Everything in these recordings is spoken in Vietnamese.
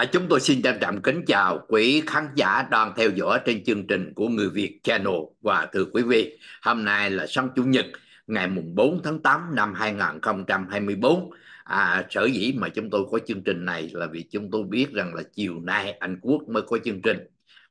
À, chúng tôi xin trân trọng kính chào quý khán giả đang theo dõi trên chương trình của Người Việt Channel và thưa quý vị, hôm nay là sáng Chủ nhật ngày mùng 4 tháng 8 năm 2024. À, sở dĩ mà chúng tôi có chương trình này là vì chúng tôi biết rằng là chiều nay Anh Quốc mới có chương trình.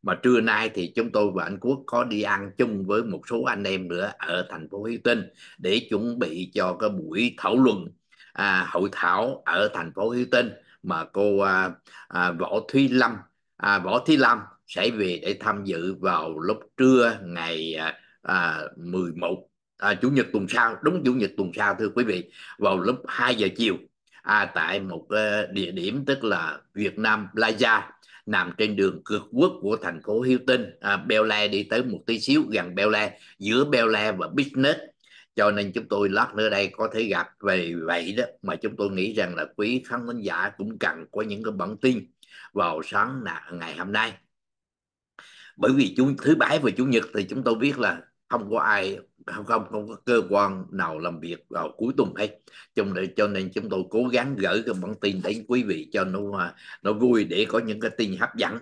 Mà trưa nay thì chúng tôi và Anh Quốc có đi ăn chung với một số anh em nữa ở thành phố Hiếu Tinh để chuẩn bị cho cái buổi thảo luận à, hội thảo ở thành phố Hiếu Tinh mà cô à, à, võ thúy lâm à, võ thúy lâm sẽ về để tham dự vào lúc trưa ngày à, 11 à, à, chủ nhật tuần sau đúng chủ nhật tuần sau thưa quý vị vào lúc 2 giờ chiều à, tại một uh, địa điểm tức là Việt Nam Plaza nằm trên đường cực quốc của thành phố Hiếu Tinh à, Bel Air đi tới một tí xíu gần Bel Air giữa Bel Air và Business cho nên chúng tôi lát nữa đây có thể gặp về vậy đó mà chúng tôi nghĩ rằng là quý khán thính giả cũng cần có những cái bản tin vào sáng ngày hôm nay bởi vì chúng thứ bảy và chủ nhật thì chúng tôi biết là không có ai không không không có cơ quan nào làm việc vào cuối tuần hết chung để cho nên chúng tôi cố gắng gửi cái bản tin đến quý vị cho nó à, nó vui để có những cái tin hấp dẫn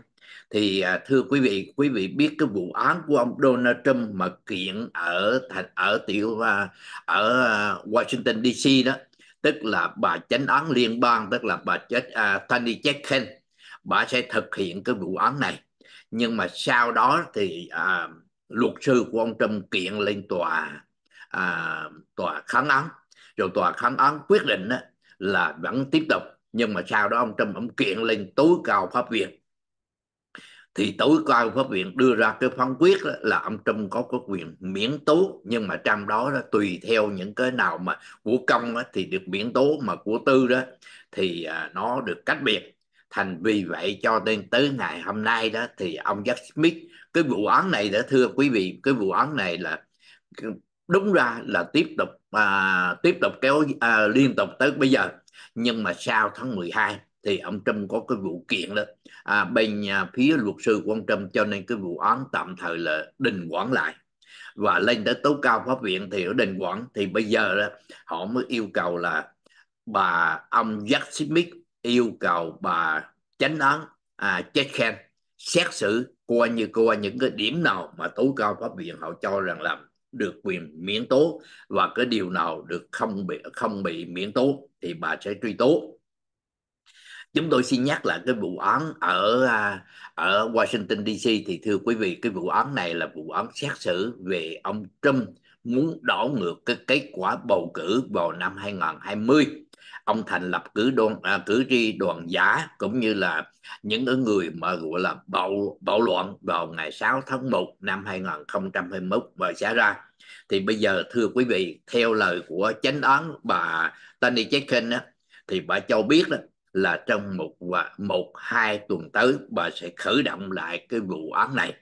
thì à, thưa quý vị quý vị biết cái vụ án của ông Donald Trump mà kiện ở thành ở tiểu à, ở à, Washington DC đó tức là bà chánh án liên bang tức là bà chết à, Tony Jackson bà sẽ thực hiện cái vụ án này nhưng mà sau đó thì à, luật sư của ông Trump kiện lên tòa à, tòa kháng án rồi tòa kháng án quyết định đó, là vẫn tiếp tục nhưng mà sau đó ông Trump ông kiện lên tối cao pháp viện thì tối cao pháp viện đưa ra cái phán quyết đó, là ông Trump có có quyền miễn tố nhưng mà trong đó, đó tùy theo những cái nào mà của công đó, thì được miễn tố mà của tư đó thì à, nó được cách biệt thành vì vậy cho nên tới ngày hôm nay đó thì ông Jack Smith cái vụ án này đã thưa quý vị cái vụ án này là ừ, đúng ra là tiếp tục à, tiếp tục kéo à, liên tục tới bây giờ nhưng mà sau tháng 12 thì ông Trump có cái vụ kiện đó à, bên nhà phía luật sư của ông Trump cho nên cái vụ án tạm thời là đình quản lại và lên tới tố cao pháp viện thì ở đình quản thì bây giờ đó, họ mới yêu cầu là bà ông Jack Smith yêu cầu bà chánh án à, chết khen xét xử qua như qua những cái điểm nào mà tố cao pháp viện họ cho rằng làm được quyền miễn tố và cái điều nào được không bị không bị miễn tố thì bà sẽ truy tố chúng tôi xin nhắc lại cái vụ án ở à, ở Washington DC thì thưa quý vị cái vụ án này là vụ án xét xử về ông Trump muốn đảo ngược cái kết quả bầu cử vào năm 2020 ông thành lập cử đoàn à, cử tri đoàn giả cũng như là những người mà gọi là bạo bạo loạn vào ngày 6 tháng 1 năm 2021 và xảy ra thì bây giờ thưa quý vị theo lời của chánh án bà Tony Jenkins thì bà cho biết đó, là trong một một hai tuần tới bà sẽ khởi động lại cái vụ án này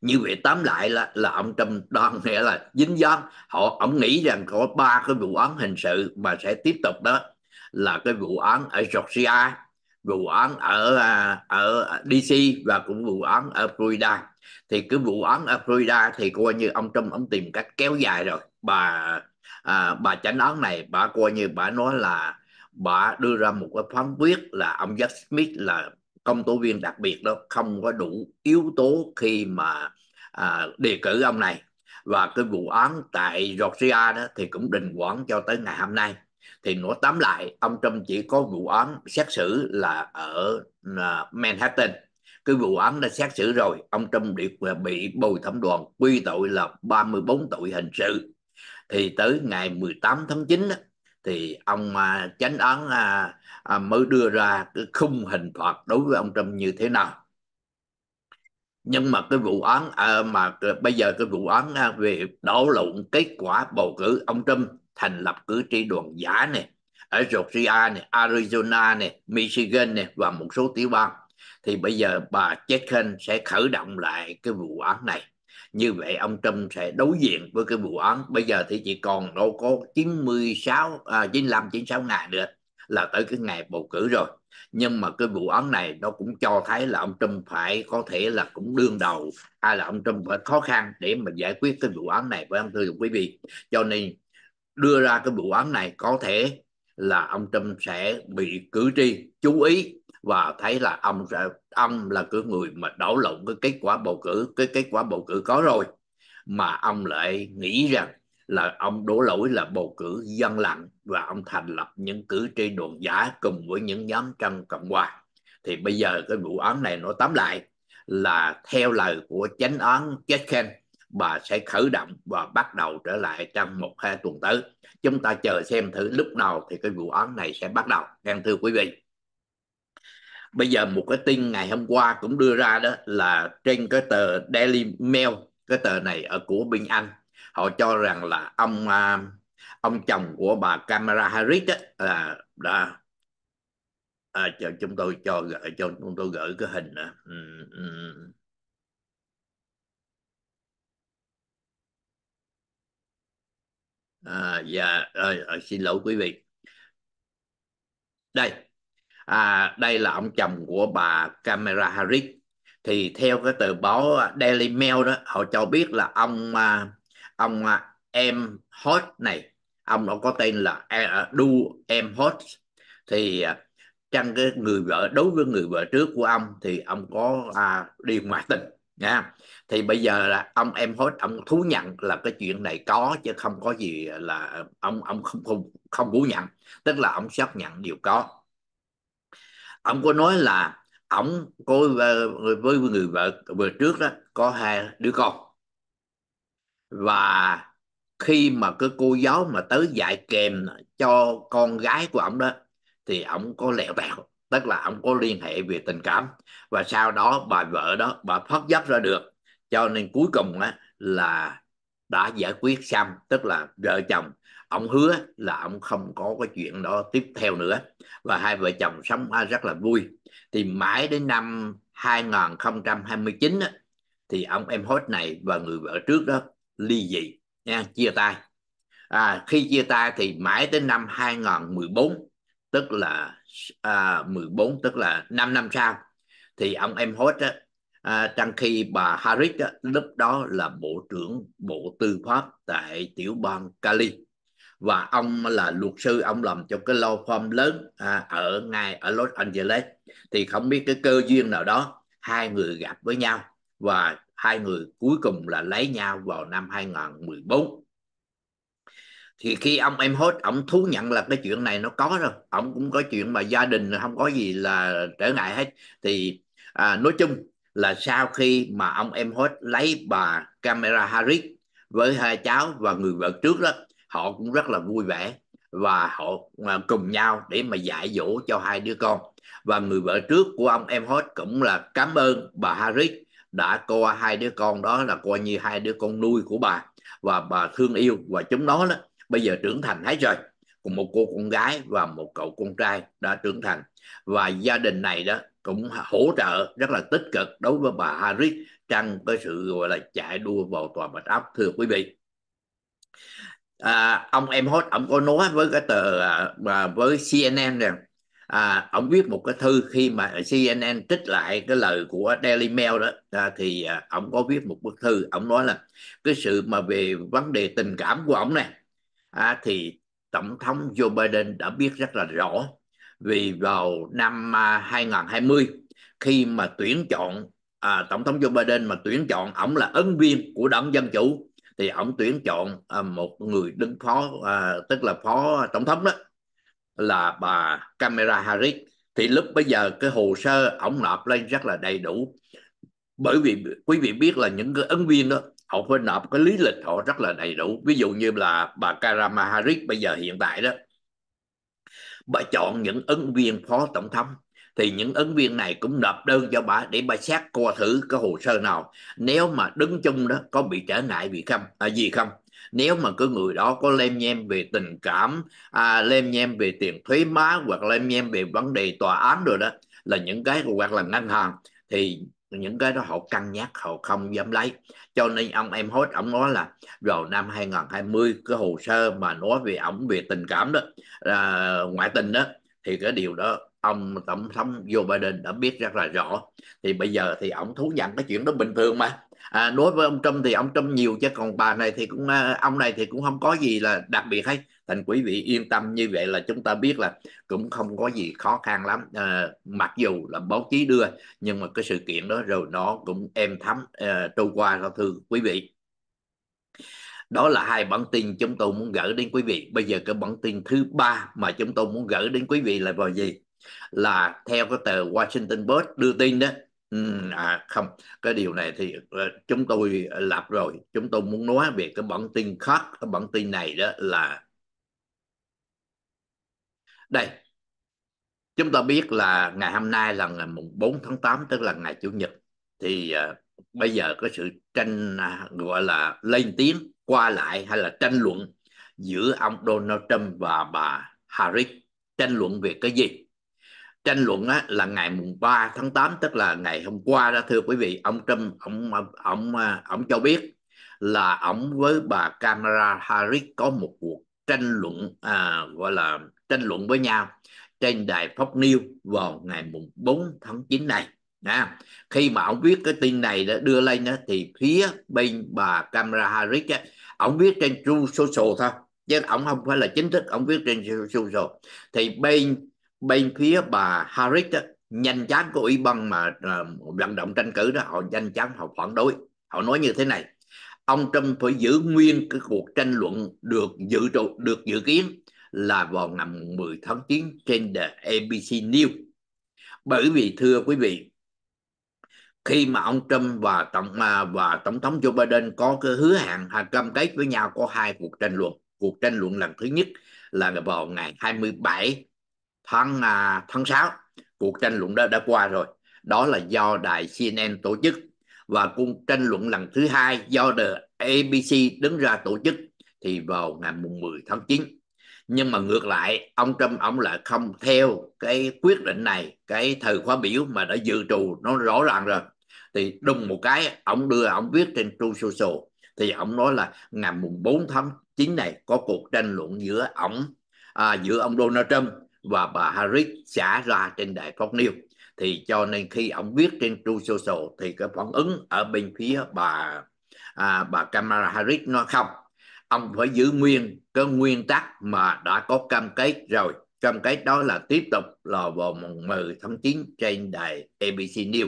như vậy tóm lại là là ông Trump đoan nghĩa là dính dáng họ ông nghĩ rằng có ba cái vụ án hình sự mà sẽ tiếp tục đó là cái vụ án ở Georgia vụ án ở à, ở DC và cũng vụ án ở Florida thì cái vụ án ở Florida thì coi như ông Trump ông tìm cách kéo dài rồi bà à, bà chánh án này bà coi như bà nói là bà đưa ra một cái phán quyết là ông Jack Smith là công tố viên đặc biệt đó không có đủ yếu tố khi mà à, đề cử ông này và cái vụ án tại Georgia đó thì cũng đình quản cho tới ngày hôm nay thì nói tóm lại ông Trump chỉ có vụ án xét xử là ở à, Manhattan cái vụ án đã xét xử rồi ông Trump bị, bị bồi thẩm đoàn quy tội là 34 tội hình sự thì tới ngày 18 tháng 9 đó, thì ông à, chánh án à, à, mới đưa ra cái khung hình phạt đối với ông Trump như thế nào nhưng mà cái vụ án mà bây giờ cái vụ án về đảo lộn kết quả bầu cử ông Trump thành lập cử tri đoàn giả này ở Georgia này, Arizona này, Michigan này và một số tiểu bang thì bây giờ bà Jackson sẽ khởi động lại cái vụ án này như vậy ông Trump sẽ đối diện với cái vụ án bây giờ thì chỉ còn đâu có 96 à, 95 96 ngày nữa là tới cái ngày bầu cử rồi nhưng mà cái vụ án này nó cũng cho thấy là ông Trump phải có thể là cũng đương đầu hay là ông Trump phải khó khăn để mà giải quyết cái vụ án này với ông thưa quý vị cho nên đưa ra cái vụ án này có thể là ông Trump sẽ bị cử tri chú ý và thấy là ông ông là cái người mà đảo lộn cái kết quả bầu cử cái kết quả bầu cử có rồi mà ông lại nghĩ rằng là ông đổ lỗi là bầu cử dân lặng và ông thành lập những cử tri đồn giả cùng với những nhóm trăng cộng hòa thì bây giờ cái vụ án này nó tóm lại là theo lời của chánh án Ketchen bà sẽ khởi động và bắt đầu trở lại trong một hai tuần tới chúng ta chờ xem thử lúc nào thì cái vụ án này sẽ bắt đầu em thưa quý vị bây giờ một cái tin ngày hôm qua cũng đưa ra đó là trên cái tờ Daily Mail cái tờ này ở của bên Anh họ cho rằng là ông à, ông chồng của bà Kamala Harris đó, là đã à, cho chúng tôi cho gửi cho chúng tôi gửi cái hình nữa. Ừ, ừ, À, dạ, à, xin lỗi quý vị. Đây, à, đây là ông chồng của bà camera Harris thì theo cái tờ báo à, Daily Mail đó họ cho biết là ông à, ông à, em Hot này ông nó có tên là Du em Hot thì trong cái người vợ đối với người vợ trước của ông thì ông có à, đi ngoại tình nha thì bây giờ là ông em hốt ông thú nhận là cái chuyện này có chứ không có gì là ông ông không không không phủ nhận tức là ông xác nhận điều có ông có nói là ông cô ờ, với, người vợ vừa trước đó có hai đứa con và khi mà cái cô giáo mà tới dạy kèm cho con gái của ông đó thì ông có lẹo tẹo tức là ông có liên hệ về tình cảm và sau đó bà vợ đó bà phát giáp ra được cho nên cuối cùng á, là đã giải quyết xong tức là vợ chồng ông hứa là ông không có cái chuyện đó tiếp theo nữa và hai vợ chồng sống rất là vui thì mãi đến năm 2029 á, thì ông em hốt này và người vợ trước đó ly dị nha, chia tay à, khi chia tay thì mãi đến năm 2014 tức là à, 14 tức là 5 năm sau thì ông em hốt đó à, trong khi bà Harris á, lúc đó là bộ trưởng bộ tư pháp tại tiểu bang Cali và ông là luật sư ông làm cho cái law firm lớn à, ở ngay ở Los Angeles thì không biết cái cơ duyên nào đó hai người gặp với nhau và hai người cuối cùng là lấy nhau vào năm 2014 thì khi ông em hốt ông thú nhận là cái chuyện này nó có rồi ông cũng có chuyện mà gia đình không có gì là trở ngại hết thì à, nói chung là sau khi mà ông em hốt lấy bà camera Harris với hai cháu và người vợ trước đó họ cũng rất là vui vẻ và họ à, cùng nhau để mà dạy dỗ cho hai đứa con và người vợ trước của ông em hết cũng là cảm ơn bà Harris đã coi hai đứa con đó là coi như hai đứa con nuôi của bà và bà thương yêu và chúng nó đó bây giờ trưởng thành hết rồi cùng một cô con gái và một cậu con trai đã trưởng thành và gia đình này đó cũng hỗ trợ rất là tích cực đối với bà Harris trong cái sự gọi là chạy đua vào tòa bạch áp thưa quý vị à, ông em hốt ông có nói với cái tờ à, à với CNN rằng à, ông viết một cái thư khi mà CNN trích lại cái lời của Daily Mail đó à, thì à, ông có viết một bức thư ông nói là cái sự mà về vấn đề tình cảm của ông này à, thì tổng thống Joe Biden đã biết rất là rõ vì vào năm 2020 à, khi mà tuyển chọn à, tổng thống Joe Biden mà tuyển chọn ông là ứng viên của đảng dân chủ thì ông tuyển chọn à, một người đứng phó à, tức là phó tổng thống đó là bà Camera Harris thì lúc bây giờ cái hồ sơ ổng nộp lên rất là đầy đủ bởi vì quý vị biết là những cái ứng viên đó họ phải nộp cái lý lịch họ rất là đầy đủ ví dụ như là bà Karama Harris bây giờ hiện tại đó bà chọn những ứng viên phó tổng thống thì những ứng viên này cũng nộp đơn cho bà để bà xét coi thử cái hồ sơ nào nếu mà đứng chung đó có bị trở ngại bị không à, gì không nếu mà cái người đó có lem nhem về tình cảm à, lem nhem về tiền thuế má hoặc lem nhem về vấn đề tòa án rồi đó là những cái hoặc là ngân hàng thì những cái đó họ cân nhắc họ không dám lấy cho nên ông em hốt ông nói là vào năm 2020 cái hồ sơ mà nói về ổng về tình cảm đó à, ngoại tình đó thì cái điều đó ông tổng thống Joe Biden đã biết rất là rõ thì bây giờ thì ông thú nhận cái chuyện đó bình thường mà à, đối với ông Trump thì ông Trump nhiều chứ còn bà này thì cũng à, ông này thì cũng không có gì là đặc biệt hay thành quý vị yên tâm như vậy là chúng ta biết là cũng không có gì khó khăn lắm à, mặc dù là báo chí đưa nhưng mà cái sự kiện đó rồi nó cũng êm thấm à, trôi qua rồi thưa quý vị đó là hai bản tin chúng tôi muốn gửi đến quý vị bây giờ cái bản tin thứ ba mà chúng tôi muốn gửi đến quý vị là vào gì là theo cái tờ Washington Post đưa tin đó ừ, à không cái điều này thì ờ, chúng tôi lập rồi chúng tôi muốn nói về cái bản tin khác cái bản tin này đó là đây chúng ta biết là ngày hôm nay là ngày mùng 4 tháng 8 tức là ngày chủ nhật thì uh, bây giờ có sự tranh uh, gọi là lên tiếng qua lại hay là tranh luận giữa ông Donald Trump và bà Harris tranh luận về cái gì tranh luận á, là ngày mùng 3 tháng 8 tức là ngày hôm qua đó thưa quý vị ông Trump ông ông ông, cho biết là ông với bà Kamala Harris có một cuộc tranh luận à, gọi là tranh luận với nhau trên đài Fox News vào ngày mùng 4 tháng 9 này. Nha khi mà ông viết cái tin này đã đưa lên đó, thì phía bên bà Kamala Harris á, ông viết trên True Social thôi chứ ông không phải là chính thức ông viết trên True Social thì bên bên phía bà Harris đó, nhanh chán của ủy ban mà ờ, vận động tranh cử đó họ nhanh chán họ phản đối họ nói như thế này ông Trump phải giữ nguyên cái cuộc tranh luận được dự trụ được dự kiến là vào ngày 10 tháng 9 trên the ABC News bởi vì thưa quý vị khi mà ông Trump và tổng mà và tổng thống Joe Biden có cái hứa hẹn cam kết với nhau có hai cuộc tranh luận cuộc tranh luận lần thứ nhất là vào ngày 27 tháng à, tháng 6 cuộc tranh luận đã đã qua rồi đó là do đài CNN tổ chức và cuộc tranh luận lần thứ hai do the ABC đứng ra tổ chức thì vào ngày mùng 10 tháng 9 nhưng mà ngược lại ông Trump ông lại không theo cái quyết định này cái thời khóa biểu mà đã dự trù nó rõ ràng rồi thì đùng một cái ông đưa ông viết trên True Social thì ông nói là ngày mùng 4 tháng 9 này có cuộc tranh luận giữa ông à, giữa ông Donald Trump và bà Harris xả ra trên đài Fox News thì cho nên khi ông viết trên True Social thì cái phản ứng ở bên phía bà à, bà Kamala Harris nó không ông phải giữ nguyên cái nguyên tắc mà đã có cam kết rồi cam kết đó là tiếp tục là vào mùng 10 tháng 9 trên đài ABC News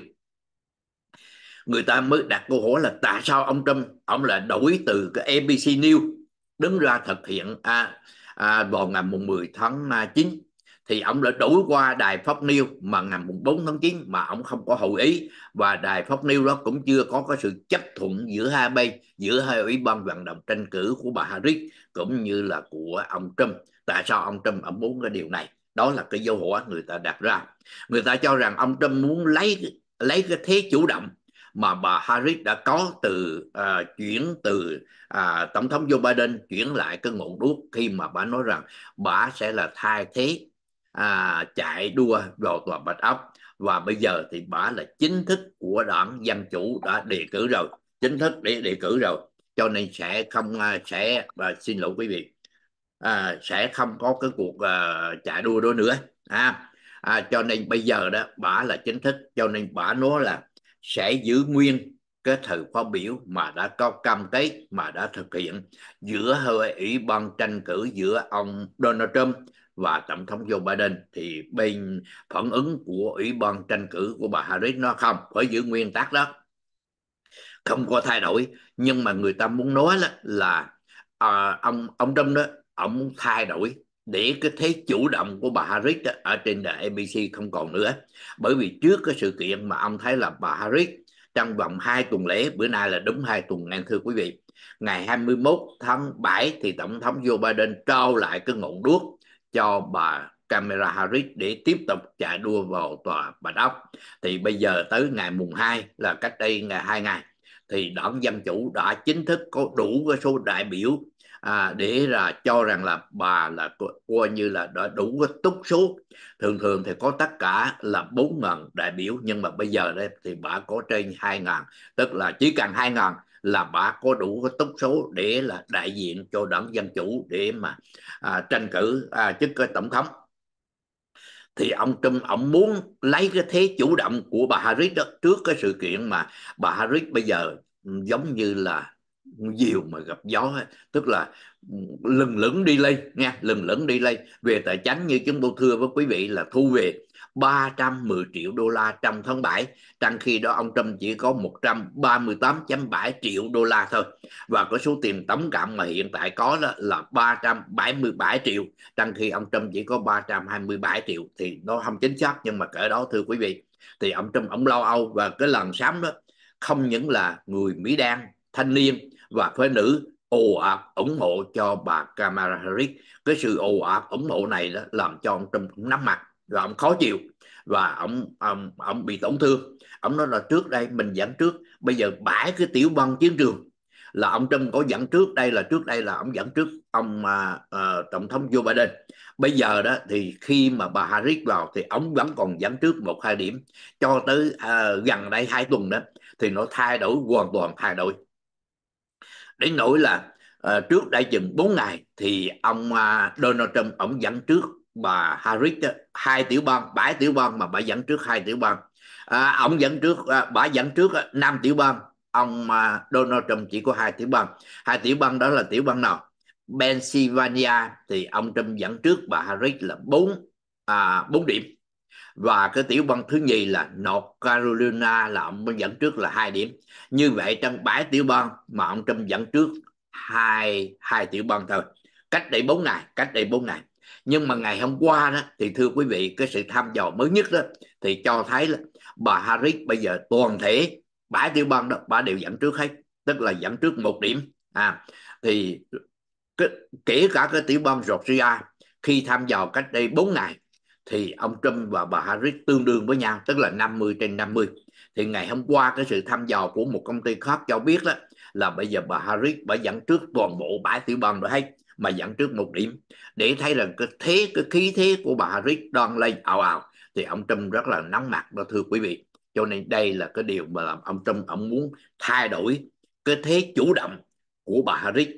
người ta mới đặt câu hỏi là tại sao ông Trump ông lại đổi từ cái ABC News đứng ra thực hiện à, à, vào ngày mùng 10 tháng 9 thì ông đã đuổi qua đài Fox News mà ngày 4 tháng 9 mà ông không có hội ý và đài Fox News đó cũng chưa có cái sự chấp thuận giữa hai bên giữa hai ủy ban vận động tranh cử của bà Harris cũng như là của ông Trump tại sao ông Trump ông muốn cái điều này đó là cái dấu hỏi người ta đặt ra người ta cho rằng ông Trump muốn lấy lấy cái thế chủ động mà bà Harris đã có từ uh, chuyển từ uh, tổng thống Joe Biden chuyển lại cái ngọn đuốc khi mà bà nói rằng bà sẽ là thay thế à, chạy đua vào tòa bạch ốc và bây giờ thì bà là chính thức của đảng dân chủ đã đề cử rồi chính thức để đề cử rồi cho nên sẽ không à, sẽ và xin lỗi quý vị à, sẽ không có cái cuộc à, chạy đua đó nữa à, à, cho nên bây giờ đó bà là chính thức cho nên bà nói là sẽ giữ nguyên cái thời phát biểu mà đã có cam kết mà đã thực hiện giữa hội ủy ban tranh cử giữa ông Donald Trump và tổng thống Joe Biden thì bên phản ứng của ủy ban tranh cử của bà Harris nó không phải giữ nguyên tắc đó không có thay đổi nhưng mà người ta muốn nói là, là à, ông ông Trump đó ông muốn thay đổi để cái thế chủ động của bà Harris đó, ở trên đài ABC không còn nữa bởi vì trước cái sự kiện mà ông thấy là bà Harris trong vòng 2 tuần lễ bữa nay là đúng 2 tuần ngàn thưa quý vị ngày 21 tháng 7 thì tổng thống Joe Biden trao lại cái ngọn đuốc cho bà Camera Harris để tiếp tục chạy đua vào tòa Bạch Ốc. Thì bây giờ tới ngày mùng 2 là cách đây ngày 2 ngày thì đảng Dân Chủ đã chính thức có đủ cái số đại biểu à, để là cho rằng là bà là coi như là đã đủ cái túc số thường thường thì có tất cả là 4.000 đại biểu nhưng mà bây giờ đây thì bà có trên 2.000 tức là chỉ cần 2.000 là bà có đủ cái tốc số để là đại diện cho đảng dân chủ để mà à, tranh cử à, chức tổng thống thì ông Trump ông muốn lấy cái thế chủ động của bà Harris đó trước cái sự kiện mà bà Harris bây giờ ừ, giống như là diều mà gặp gió ấy. tức là ừ, lừng lửng đi lên nghe lừng lửng đi lên về tài chánh như chúng tôi thưa với quý vị là thu về 310 triệu đô la trong tháng 7, trong khi đó ông Trump chỉ có 138.7 triệu đô la thôi. Và có số tiền tổng cộng mà hiện tại có đó là 377 triệu, trong khi ông Trump chỉ có 327 triệu thì nó không chính xác nhưng mà cỡ đó thưa quý vị. Thì ông Trump ông lo âu và cái lần sám đó không những là người Mỹ đen thanh niên và phái nữ ồ ạt ủng hộ cho bà Kamala Harris. Cái sự ồ ạt ủng hộ này đó làm cho ông Trump cũng nắm mặt là ông khó chịu và ông ông, ông bị tổn thương ông nói là trước đây mình dẫn trước bây giờ bãi cái tiểu băng chiến trường là ông Trump có dẫn trước đây là trước đây là ông dẫn trước ông à, à, tổng thống Joe Biden bây giờ đó thì khi mà bà Harris vào thì ông vẫn còn dẫn trước một hai điểm cho tới à, gần đây hai tuần đó thì nó thay đổi hoàn toàn thay đổi đến nỗi là à, trước đây chừng 4 ngày thì ông à, Donald Trump ông dẫn trước bà Harris hai tiểu bang bảy tiểu bang mà bà dẫn trước hai tiểu bang à, ông dẫn trước à, bà dẫn trước năm tiểu bang ông à, Donald Trump chỉ có hai tiểu bang hai tiểu bang đó là tiểu bang nào Pennsylvania thì ông Trump dẫn trước bà Harris là bốn à, 4 điểm và cái tiểu bang thứ nhì là North Carolina là ông dẫn trước là hai điểm như vậy trong bảy tiểu bang mà ông Trump dẫn trước hai hai tiểu bang thôi cách đây bốn ngày cách đây bốn ngày nhưng mà ngày hôm qua đó thì thưa quý vị cái sự thăm dò mới nhất đó thì cho thấy là bà Harris bây giờ toàn thể bả tiểu bang đó bả đều dẫn trước hết tức là dẫn trước một điểm à thì cái, kể cả cái tiểu bang Georgia khi tham dò cách đây 4 ngày thì ông Trump và bà Harris tương đương với nhau tức là 50 trên 50 thì ngày hôm qua cái sự thăm dò của một công ty khác cho biết đó là bây giờ bà Harris bà dẫn trước toàn bộ bãi tiểu bang rồi hết mà dẫn trước một điểm để thấy rằng cái thế cái khí thế của bà Harris đang lên ào ào thì ông Trump rất là nóng mặt đó thưa quý vị cho nên đây là cái điều mà làm ông Trump ông muốn thay đổi cái thế chủ động của bà Harris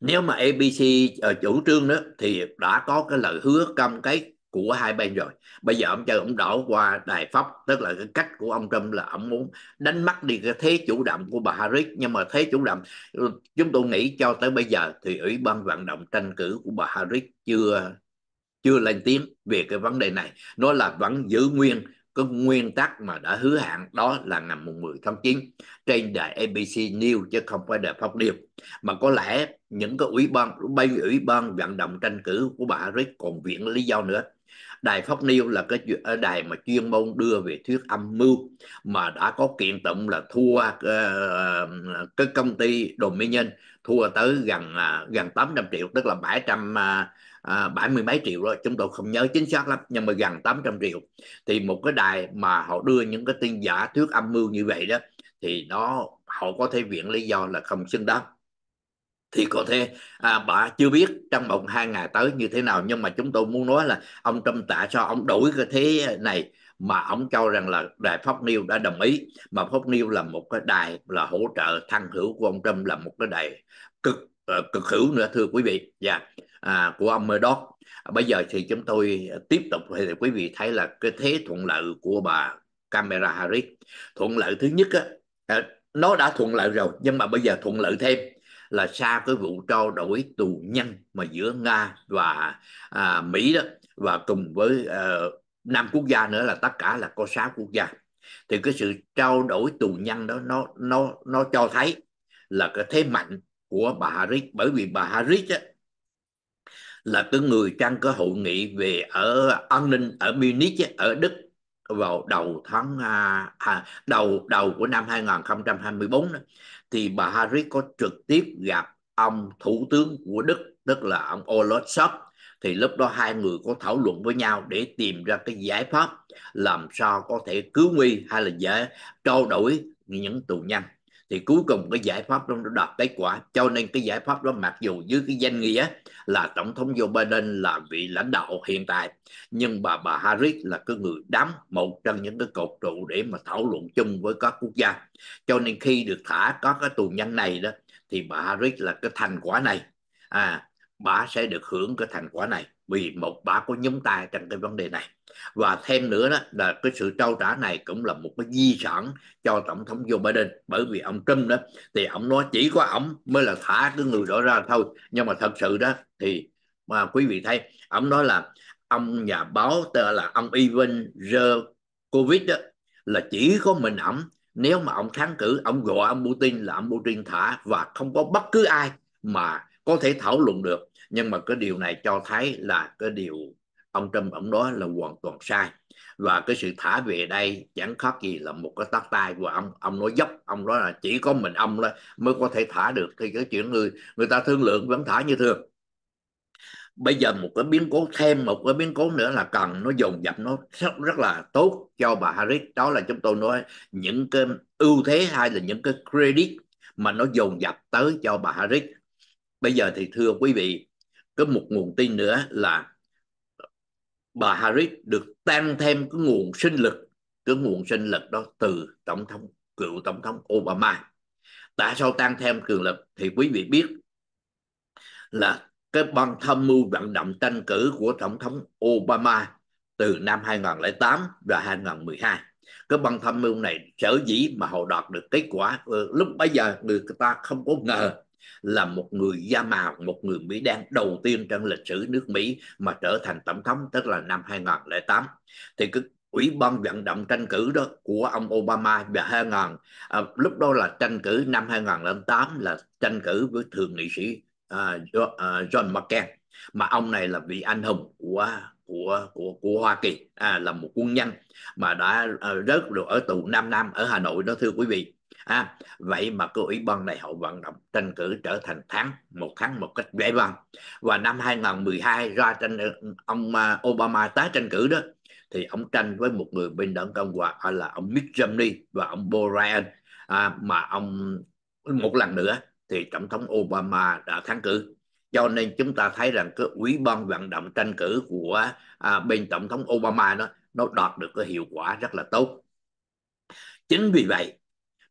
nếu mà ABC ở ờ, chủ trương đó thì đã có cái lời hứa cam kết của hai bên rồi bây giờ ông chơi ông đổ qua đài pháp tức là cái cách của ông trump là ông muốn đánh mất đi cái thế chủ động của bà harris nhưng mà thế chủ động chúng tôi nghĩ cho tới bây giờ thì ủy ban vận động tranh cử của bà harris chưa chưa lên tiếng về cái vấn đề này nó là vẫn giữ nguyên cái nguyên tắc mà đã hứa hẹn đó là ngày 10 tháng 9 trên đài ABC News chứ không phải đài Pháp Điệp mà có lẽ những cái ủy ban bay ủy ban vận động tranh cử của bà Harris còn viện lý do nữa đài phát Niêu là cái ờ, đài mà chuyên môn đưa về thuyết âm mưu mà đã có kiện tụng là thua uh, cái công ty Dominion thua tới gần uh, gần 800 triệu tức là 700 uh, 70 mấy triệu rồi chúng tôi không nhớ chính xác lắm nhưng mà gần 800 triệu thì một cái đài mà họ đưa những cái tin giả thuyết âm mưu như vậy đó thì nó họ có thể viện lý do là không xứng đáng thì có thể à, bà chưa biết trong vòng hai ngày tới như thế nào nhưng mà chúng tôi muốn nói là ông Trump tại sao ông đổi cái thế này mà ông cho rằng là đài Fox News đã đồng ý mà Fox News là một cái đài là hỗ trợ thăng hữu của ông Trump là một cái đài cực ờ, cực hữu nữa thưa quý vị và dạ, à, của ông Murdoch bây giờ thì chúng tôi tiếp tục thì quý vị thấy là cái thế thuận lợi của bà Camera Harris thuận lợi thứ nhất á, à, nó đã thuận lợi rồi nhưng mà bây giờ thuận lợi thêm là sau cái vụ trao đổi tù nhân mà giữa nga và à, mỹ đó và cùng với ờ, năm quốc gia nữa là tất cả là có sáu quốc gia thì cái sự trao đổi tù nhân đó nó nó nó cho thấy là cái thế mạnh của bà Harris bởi vì bà Harris á, là cái người trang cái hội nghị về ở an ninh ở Munich á, ở Đức vào đầu tháng à, à đầu đầu của năm 2024 đó thì bà Harry có trực tiếp gặp ông thủ tướng của Đức tức là ông Olaf Scholz thì lúc đó hai người có thảo luận với nhau để tìm ra cái giải pháp làm sao có thể cứu nguy hay là giải trao đổi những tù nhân thì cuối cùng cái giải pháp đó nó đạt kết quả cho nên cái giải pháp đó mặc dù dưới cái danh nghĩa là tổng thống Joe Biden là vị lãnh đạo hiện tại nhưng bà bà Harris là cái người đám một trong những cái cột trụ để mà thảo luận chung với các quốc gia cho nên khi được thả có cái tù nhân này đó thì bà Harris là cái thành quả này à bà sẽ được hưởng cái thành quả này vì một bà có nhúng tay trong cái vấn đề này và thêm nữa đó là cái sự trao trả này cũng là một cái di sản cho tổng thống Joe Biden bởi vì ông Trump đó thì ông nói chỉ có ông mới là thả cái người đó ra thôi nhưng mà thật sự đó thì mà quý vị thấy ông nói là ông nhà báo tên là ông Ivan Covid đó là chỉ có mình ông nếu mà ông kháng cử ông gọi ông Putin là ông Putin thả và không có bất cứ ai mà có thể thảo luận được nhưng mà cái điều này cho thấy là cái điều ông Trump ông nói là hoàn toàn sai và cái sự thả về đây chẳng khác gì là một cái tát tay của ông ông nói dốc ông nói là chỉ có mình ông đó mới có thể thả được thì cái chuyện người người ta thương lượng vẫn thả như thường bây giờ một cái biến cố thêm một cái biến cố nữa là cần nó dồn dập nó rất, rất là tốt cho bà Harris đó là chúng tôi nói những cái ưu thế hay là những cái credit mà nó dồn dập tới cho bà Harris bây giờ thì thưa quý vị có một nguồn tin nữa là bà Harris được tăng thêm cái nguồn sinh lực cái nguồn sinh lực đó từ tổng thống cựu tổng thống Obama tại sao tăng thêm cường lực thì quý vị biết là cái ban tham mưu vận động tranh cử của tổng thống Obama từ năm 2008 và 2012 cái ban tham mưu này sở dĩ mà họ đạt được kết quả ờ, lúc bấy giờ người ta không có ngờ là một người da màu, một người Mỹ đen đầu tiên trong lịch sử nước Mỹ mà trở thành tổng thống tức là năm 2008. Thì cái ủy ban vận động tranh cử đó của ông Obama và 2000 à, lúc đó là tranh cử năm 2008 là tranh cử với thượng nghị sĩ à, à, John McCain mà ông này là vị anh hùng của của của của Hoa Kỳ à, là một quân nhân mà đã à, rớt được ở tù 5 năm ở Hà Nội đó thưa quý vị à, vậy mà cái ủy ban này hội vận động tranh cử trở thành thắng một thắng một cách dễ dàng vâng. và năm 2012 ra tranh ờ, ông ờ, Obama tái tranh cử đó thì ông tranh với một người bên đảng cộng hòa ờ, là ông Mitt Romney và ông Bo Ryan à, mà ông một lần nữa thì tổng thống Obama đã thắng cử cho nên chúng ta thấy rằng cái ủy ban vận động tranh cử của à, bên tổng thống Obama đó nó đạt được cái hiệu quả rất là tốt chính vì vậy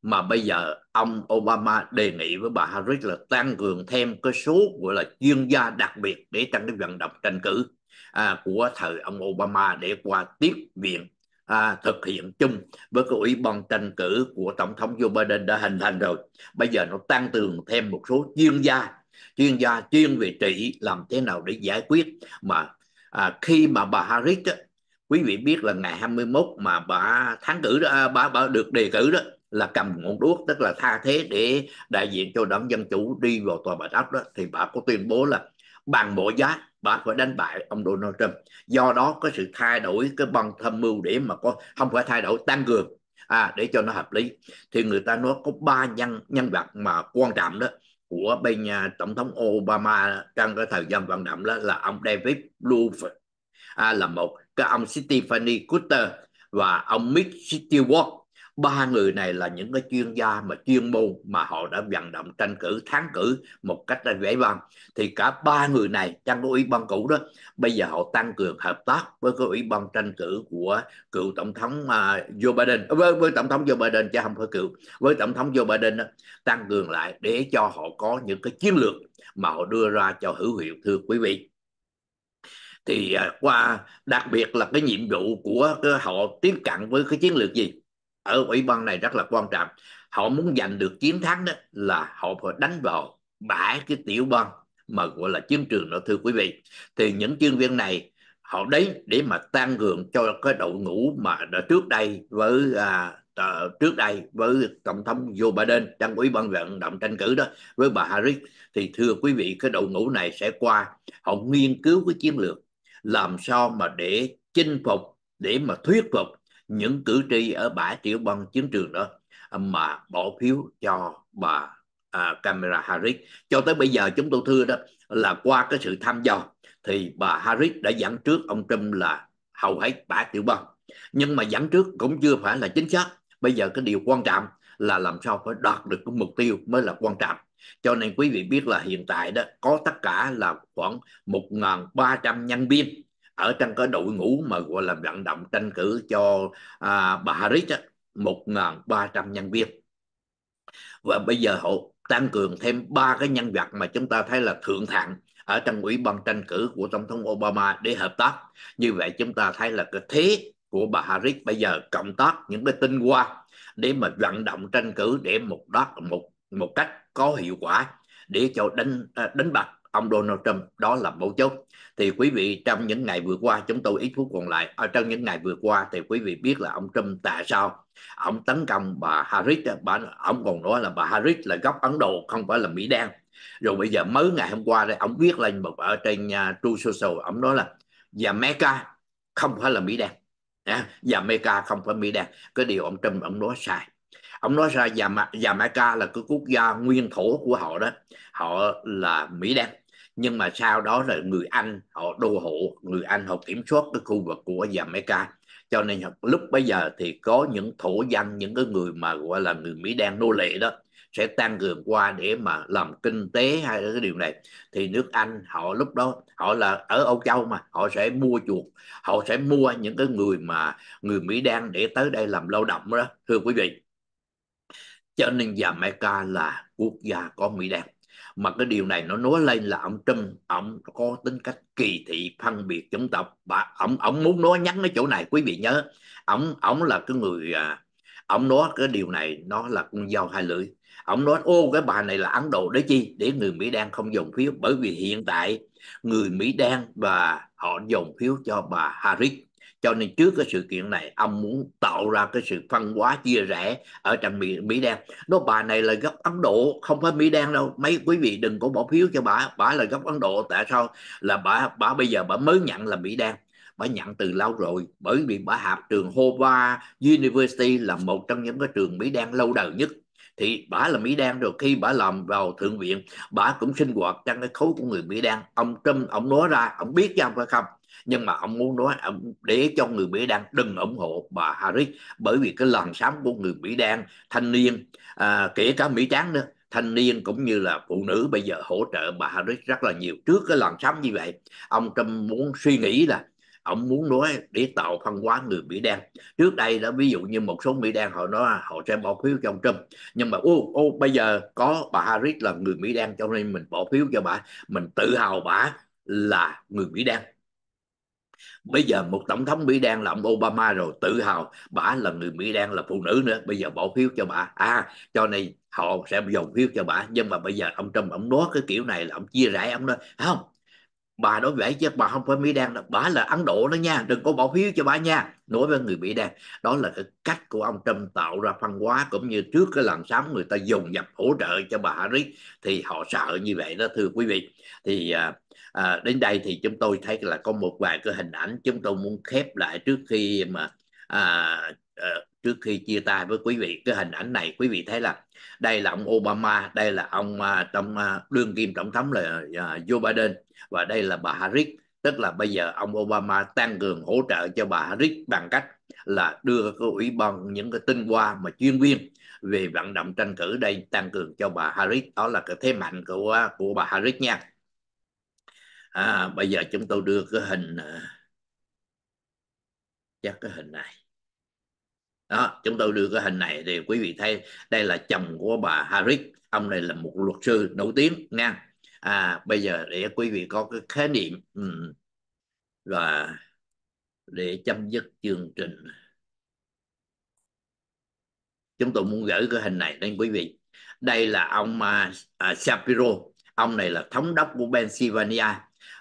mà bây giờ ông Obama đề nghị với bà Harris là tăng cường thêm cái số gọi là chuyên gia đặc biệt để trong cái vận động tranh cử à, của thời ông Obama để qua tiếp viện à, thực hiện chung với cái ủy ban tranh cử của tổng thống Joe Biden đã hình thành rồi bây giờ nó tăng cường thêm một số chuyên gia chuyên gia chuyên về trị làm thế nào để giải quyết mà à, khi mà bà Harris á, quý vị biết là ngày 21 mà bà thắng cử đó à, bà, bà được đề cử đó là cầm ngọn đuốc tức là tha thế để đại diện cho đảng dân chủ đi vào tòa bạch ốc đó thì bà có tuyên bố là bằng mọi giá bà phải đánh bại ông Donald Trump do đó có sự thay đổi cái băng thâm mưu để mà có không phải thay đổi tăng cường à, để cho nó hợp lý thì người ta nói có ba nhân nhân vật mà quan trọng đó của bên à, tổng thống Obama trong cái thời gian vận động đó là ông David Blue à, là một cái ông Stephanie Cooter và ông Mitch Stewart ba người này là những cái chuyên gia mà chuyên môn mà họ đã vận động tranh cử thắng cử một cách là dễ bằng thì cả ba người này trong cái ủy ban cũ đó bây giờ họ tăng cường hợp tác với cái ủy ban tranh cử của cựu tổng thống à, Joe Biden ờ, với, với tổng thống Joe Biden chứ không phải cựu với tổng thống Joe Biden đó, tăng cường lại để cho họ có những cái chiến lược mà họ đưa ra cho hữu hiệu thưa quý vị thì à, qua đặc biệt là cái nhiệm vụ của họ tiếp cận với cái chiến lược gì ở ủy ban này rất là quan trọng họ muốn giành được chiến thắng đó là họ phải đánh vào bãi cái tiểu bang mà gọi là chiến trường đó thưa quý vị thì những chuyên viên này họ đấy để mà tăng cường cho cái đội ngũ mà đã trước đây với à, à, trước đây với tổng thống Joe Biden trong ủy ban vận động tranh cử đó với bà Harris thì thưa quý vị cái đội ngũ này sẽ qua họ nghiên cứu cái chiến lược làm sao mà để chinh phục để mà thuyết phục những cử tri ở bãi tiểu bang chiến trường đó à, mà bỏ phiếu cho bà à, Kamala Harris cho tới bây giờ chúng tôi thưa đó là qua cái sự tham dò thì bà Harris đã dẫn trước ông Trump là hầu hết bãi tiểu bang nhưng mà dẫn trước cũng chưa phải là chính xác bây giờ cái điều quan trọng là làm sao phải đạt được cái mục tiêu mới là quan trọng cho nên quý vị biết là hiện tại đó có tất cả là khoảng 1.300 nhân viên ở trong cái đội ngũ mà gọi là vận động tranh cử cho à, bà Harris một ngàn ba trăm nhân viên và bây giờ họ tăng cường thêm ba cái nhân vật mà chúng ta thấy là thượng thặng ở trong ủy ban tranh cử của tổng thống Obama để hợp tác như vậy chúng ta thấy là cái thế của bà Harris bây giờ cộng tác những cái tinh hoa để mà vận động tranh cử để một đó một một cách có hiệu quả để cho đánh à, đánh bạc ông Donald Trump đó là mấu chốt thì quý vị trong những ngày vừa qua chúng tôi ít phút còn lại ở à, trong những ngày vừa qua thì quý vị biết là ông Trump tại sao ông tấn công bà Harris bà ông còn nói là bà Harris là gốc Ấn Độ không phải là Mỹ đen rồi bây giờ mới ngày hôm qua đây ông viết lên một ở trên uh, True Social ông nói là và Mecca không phải là Mỹ đen à, và Mecca không phải Mỹ đen cái điều ông Trump ông nói sai ông nói ra Jamaica là cái quốc gia nguyên thổ của họ đó họ là Mỹ đen nhưng mà sau đó là người Anh họ đô hộ người Anh họ kiểm soát cái khu vực của Jamaica cho nên lúc bây giờ thì có những thổ dân những cái người mà gọi là người Mỹ đang nô lệ đó sẽ tăng cường qua để mà làm kinh tế hay là cái điều này thì nước Anh họ lúc đó họ là ở Âu Châu mà họ sẽ mua chuột họ sẽ mua những cái người mà người Mỹ đang để tới đây làm lao động đó thưa quý vị cho nên Jamaica là quốc gia có Mỹ đen mà cái điều này nó nói lên là ông Trump ông có tính cách kỳ thị phân biệt chủng tộc bà ông ông muốn nói nhắn cái chỗ này quý vị nhớ ông ông là cái người à, ông nói cái điều này nó là con dao hai lưỡi ông nói ô cái bà này là Ấn Độ để chi để người Mỹ đang không dùng phiếu bởi vì hiện tại người Mỹ đang và họ dùng phiếu cho bà Harris cho nên trước cái sự kiện này ông muốn tạo ra cái sự phân hóa chia rẽ ở trong mỹ, mỹ đen nó bà này là gốc ấn độ không phải mỹ đen đâu mấy quý vị đừng có bỏ phiếu cho bà bà là gốc ấn độ tại sao là bà bà bây giờ bà mới nhận là mỹ đen bà nhận từ lâu rồi bởi vì bà học trường Hova University là một trong những cái trường Mỹ đen lâu đời nhất thì bà là Mỹ đen rồi khi bà làm vào thượng viện bà cũng sinh hoạt trong cái khối của người Mỹ đen ông Trump ông nói ra ông biết chứ không phải không nhưng mà ông muốn nói ông để cho người Mỹ đang đừng ủng hộ bà Harris bởi vì cái làn sóng của người Mỹ đang thanh niên à, kể cả Mỹ trắng nữa thanh niên cũng như là phụ nữ bây giờ hỗ trợ bà Harris rất là nhiều trước cái làn sóng như vậy ông Trump muốn suy nghĩ là ông muốn nói để tạo phân hóa người Mỹ đen trước đây đã ví dụ như một số Mỹ đen họ nói họ sẽ bỏ phiếu cho ông Trump nhưng mà ô ô bây giờ có bà Harris là người Mỹ đen cho nên mình bỏ phiếu cho bà mình tự hào bà là người Mỹ đen bây giờ một tổng thống mỹ đang là ông obama rồi tự hào bà là người mỹ đang là phụ nữ nữa bây giờ bỏ phiếu cho bà à cho này họ sẽ dồn phiếu cho bà nhưng mà bây giờ ông trump ông nói cái kiểu này là ông chia rẽ ông nói không bà nói vậy chứ bà không phải Mỹ đen bà là Ấn Độ đó nha đừng có bỏ phiếu cho bà nha nói với người Mỹ đen đó là cái cách của ông Trump tạo ra phân hóa cũng như trước cái làn sóng người ta dùng nhập hỗ trợ cho bà Harris thì họ sợ như vậy đó thưa quý vị thì à, à, đến đây thì chúng tôi thấy là có một vài cái hình ảnh chúng tôi muốn khép lại trước khi mà à, à, trước khi chia tay với quý vị cái hình ảnh này quý vị thấy là đây là ông Obama đây là ông à, trong à, đương kim tổng thống là à, Joe Biden và đây là bà Harris tức là bây giờ ông Obama tăng cường hỗ trợ cho bà Harris bằng cách là đưa cái ủy ban những cái tinh hoa mà chuyên viên về vận động tranh cử đây tăng cường cho bà Harris đó là cái thế mạnh của à, của bà Harris nha à, bây giờ chúng tôi đưa cái hình à, chắc cái hình này đó chúng tôi đưa cái hình này thì quý vị thấy đây là chồng của bà Harris ông này là một luật sư nổi tiếng nha à bây giờ để quý vị có cái khái niệm ừ, là để chấm dứt chương trình chúng tôi muốn gửi cái hình này đến quý vị đây là ông uh, Shapiro ông này là thống đốc của Pennsylvania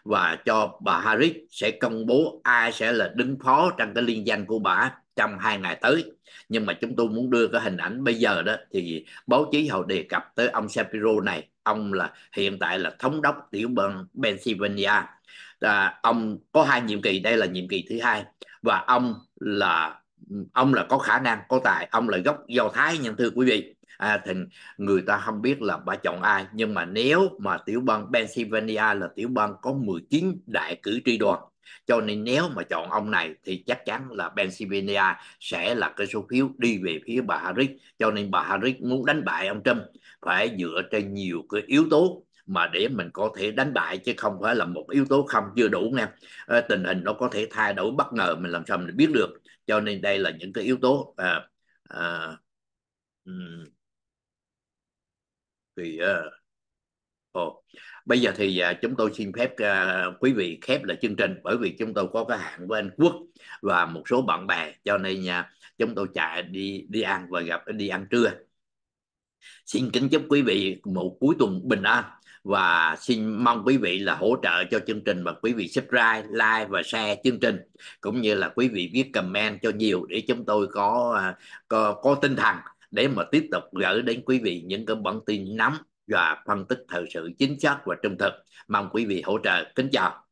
và cho bà Harris sẽ công bố ai sẽ là đứng phó trong cái liên danh của bà trong hai ngày tới nhưng mà chúng tôi muốn đưa cái hình ảnh bây giờ đó thì báo chí họ đề cập tới ông Shapiro này ông là hiện tại là thống đốc tiểu bang Pennsylvania à, ông có hai nhiệm kỳ đây là nhiệm kỳ thứ hai và ông là ông là có khả năng có tài ông là gốc do thái nhân thưa quý vị à, thì người ta không biết là bà chọn ai nhưng mà nếu mà tiểu bang Pennsylvania là tiểu bang có 19 đại cử tri đoàn cho nên nếu mà chọn ông này thì chắc chắn là Pennsylvania sẽ là cái số phiếu đi về phía bà Harris cho nên bà Harris muốn đánh bại ông Trump phải dựa trên nhiều cái yếu tố mà để mình có thể đánh bại chứ không phải là một yếu tố không chưa đủ nha à, tình hình nó có thể thay đổi bất ngờ mình làm sao mình biết được cho nên đây là những cái yếu tố à, à, thì uh, Ồ. Bây giờ thì à, chúng tôi xin phép à, quý vị khép lại chương trình bởi vì chúng tôi có cái hạng của Anh Quốc và một số bạn bè cho nên à, chúng tôi chạy đi đi ăn và gặp đi ăn trưa. Xin kính chúc quý vị một cuối tuần bình an và xin mong quý vị là hỗ trợ cho chương trình và quý vị subscribe, like và share chương trình cũng như là quý vị viết comment cho nhiều để chúng tôi có à, có có tinh thần để mà tiếp tục gửi đến quý vị những cái bản tin nắm và phân tích thời sự chính xác và trung thực mong quý vị hỗ trợ kính chào